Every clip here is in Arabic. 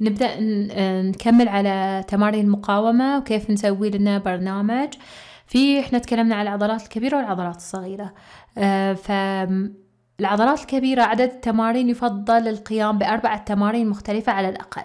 نبدأ آه، نكمل على تمارين المقاومة وكيف نسوي لنا برنامج في احنا تكلمنا على العضلات الكبيرة والعضلات الصغيرة آه، ف العضلات الكبيرة عدد التمارين يفضل القيام بأربعة تمارين مختلفة على الأقل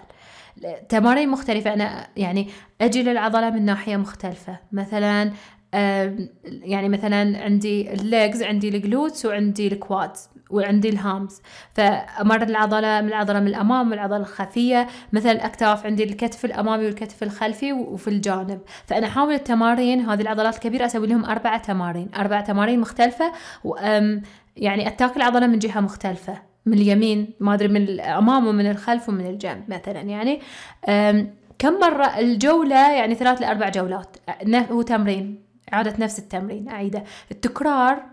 تمارين مختلفة أنا يعني أجي للعضلة من ناحية مختلفة مثلا آه، يعني مثلا عندي الليجز عندي الجلوتس وعندي الكوادز وعندي الهامز فمر العضلة من العضلة من الأمام والعضلة الخفية مثلا الأكتاف عندي الكتف الأمامي والكتف الخلفي وفي الجانب فأنا أحاول التمارين هذه العضلات الكبيرة أسوي لهم أربعة تمارين أربعة تمارين مختلفة يعني أتاك العضلة من جهة مختلفة من اليمين ما أدري من الأمام ومن الخلف ومن الجنب مثلا يعني كم مرة الجولة يعني ثلاث لأربع جولات هو تمرين إعادة نفس التمرين أعيده التكرار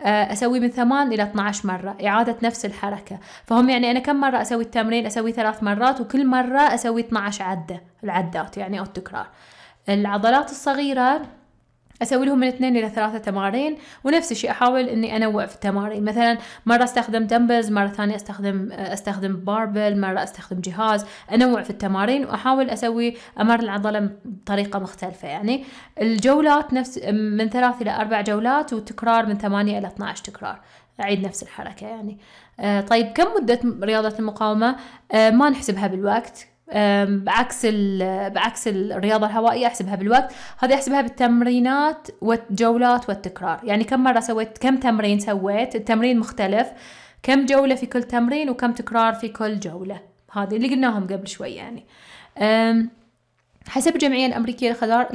آه، اسوي من ثمان الى 12 مره اعاده نفس الحركه فهم يعني انا كم مره اسوي التمرين اسوي ثلاث مرات وكل مره اسوي 12 عده العدات يعني او التكرار العضلات الصغيره اسوي لهم من اثنين الى ثلاثه تمارين ونفس الشيء احاول اني انوع في التمارين مثلا مره استخدم دمبلز مره ثانيه استخدم آه، استخدم باربل مره استخدم جهاز انوع في التمارين واحاول اسوي امر العضله بطريقه مختلفه يعني الجولات نفس من ثلاث الى اربع جولات وتكرار من ثمانية الى 12 تكرار أعيد نفس الحركة يعني آه، طيب كم مدة رياضة المقاومة آه، ما نحسبها بالوقت بعكس بعكس الرياضة الهوائية أحسبها بالوقت هذه أحسبها بالتمرينات والجولات والتكرار يعني كم مرة سويت كم تمرين سويت التمرين مختلف كم جولة في كل تمرين وكم تكرار في كل جولة هذه اللي قلناهم قبل شوي يعني حسب الجمعية الأمريكية لخسارة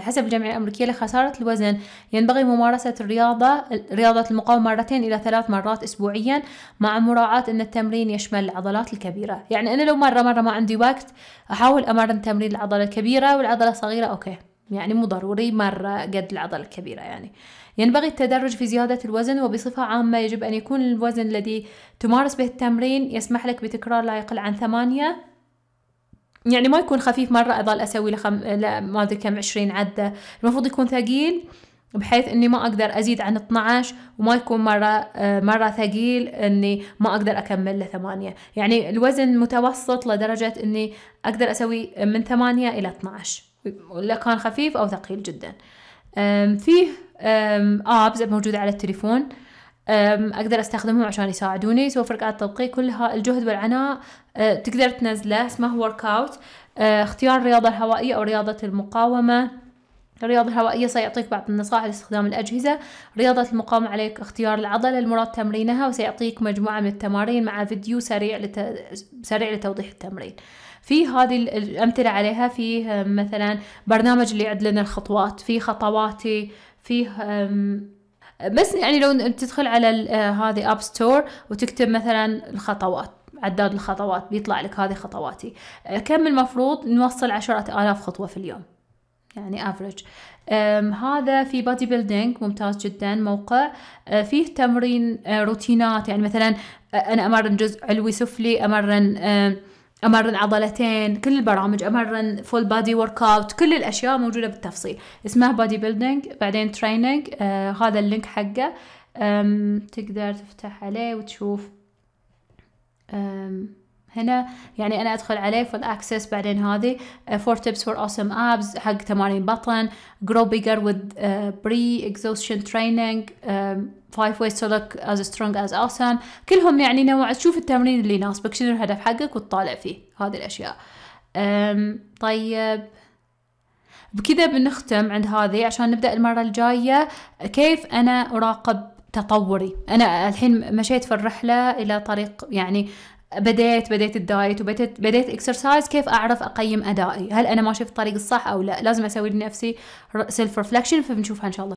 حسب الجمعية الأمريكية لخسارة الوزن ينبغي ممارسة الرياضة رياضة المقاومة مرتين إلى ثلاث مرات أسبوعيا مع مراعاة أن التمرين يشمل العضلات الكبيرة يعني أنا لو مرة مرة ما عندي وقت أحاول أمرن تمرين العضلة الكبيرة والعضلة الصغيرة أوكي يعني مو ضروري مرة قد العضلة الكبيرة يعني ينبغي التدرج في زيادة الوزن وبصفة عامة يجب أن يكون الوزن الذي تمارس به التمرين يسمح لك بتكرار لا يقل عن ثمانية يعني ما يكون خفيف مرة أظل أسوي له لخم... لا ما أدري كم عشرين عدة المفروض يكون ثقيل بحيث اني ما اقدر ازيد عن 12 وما يكون مره آه، مره ثقيل اني ما اقدر اكمل لثمانية يعني الوزن متوسط لدرجه اني اقدر اسوي من ثمانية الى 12 إلا كان خفيف او ثقيل جدا فيه ابز موجوده على التليفون اقدر استخدمهم عشان يساعدوني سواء فرقات تطبيقي كلها الجهد والعناء أه، تقدر تنزله اسمه ورك اوت أه، اختيار الرياضة الهوائية او رياضة المقاومة الرياضة الهوائية سيعطيك بعض النصائح لاستخدام الأجهزة رياضة المقاومة عليك اختيار العضلة المراد تمرينها وسيعطيك مجموعة من التمارين مع فيديو سريع لت... سريع لتوضيح التمرين في هذه الأمثلة عليها في مثلا برنامج اللي يعد لنا الخطوات في خطواتي فيه بس يعني لو تدخل على آه، هذه اب ستور وتكتب مثلا الخطوات عداد الخطوات بيطلع لك هذه خطواتي آه، كم المفروض نوصل عشرة آلاف خطوة في اليوم يعني افريج هذا في بادي بيلدينج ممتاز جدا موقع آه، فيه تمرين روتينات يعني مثلا انا امرن جزء علوي سفلي امرن امرن عضلتين كل البرامج امرن فول بادي ورك اوت كل الاشياء موجوده بالتفصيل اسمها بادي بيلدينج بعدين تريننج آه هذا اللينك حقه تقدر تفتح عليه وتشوف هنا يعني انا ادخل عليه فول اكسس بعدين هذه فور تيبس فور اوسم ابس حق تمارين بطن جرو بيجر وذ بري اكزوستشن تريننج فايف ويز تو لوك از سترونج از اوسم كلهم يعني نوع تشوف التمرين اللي يناسبك شنو الهدف حقك وتطالع فيه هذه الاشياء um, طيب بكذا بنختم عند هذه عشان نبدا المره الجايه كيف انا اراقب تطوري انا الحين مشيت في الرحله الى طريق يعني بديت بديت الدايت وبديت بديت اكسرسايز كيف اعرف اقيم ادائي هل انا ماشي في الطريق الصح او لا لازم اسوي لنفسي سيلف ريفلكشن فبنشوفها ان شاء الله